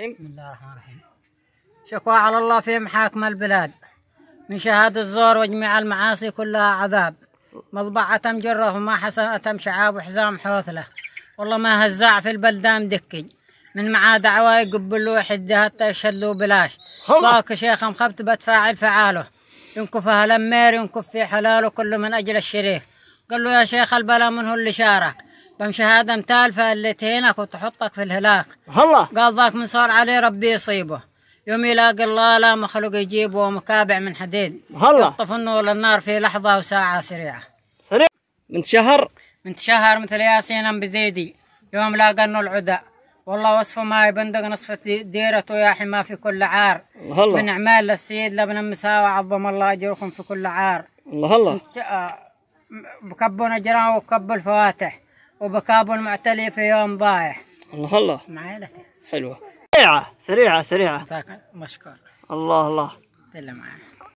الرحيم بسم الله الرحمن الرحيم شكوى على الله في محاكم البلاد من شهاد الزور وجميع المعاصي كلها عذاب مضبعة جرة وما حسنة شعاب وحزام حوثلة والله ما هزاع في البلدان دكي من معاه دعوى يقبلوا حدة حتى يشلوا بلاش ضاك شيخ مخبت بتفاعل فعاله ينكف هلمير ينكف في حلاله كله من أجل الشريك قال له يا شيخ البلا منه اللي شارك بمشهاده متالفه اللي تهينك وتحطك في الهلاك الله قال ذاك من صار عليه ربي يصيبه يوم يلاقي الله لا مخلوق يجيبه مكابع من حديد الله النور للنار في لحظه وساعه سريعه سريع من شهر من شهر مثل ياسين بزيدي يوم لاقى انه العداء والله وصفه ما يبندق نصف ديرته يا حما في كل عار الله من اعمال للسيد لابن مساوى عظم الله اجركم في كل عار الله آه، الله كبوا نجران وكبوا الفواتح وبكابل معتلي في يوم ضايح الله الله مع عائلتي حلوة سريعة سريعة سريعة مشكور الله الله تلا معاك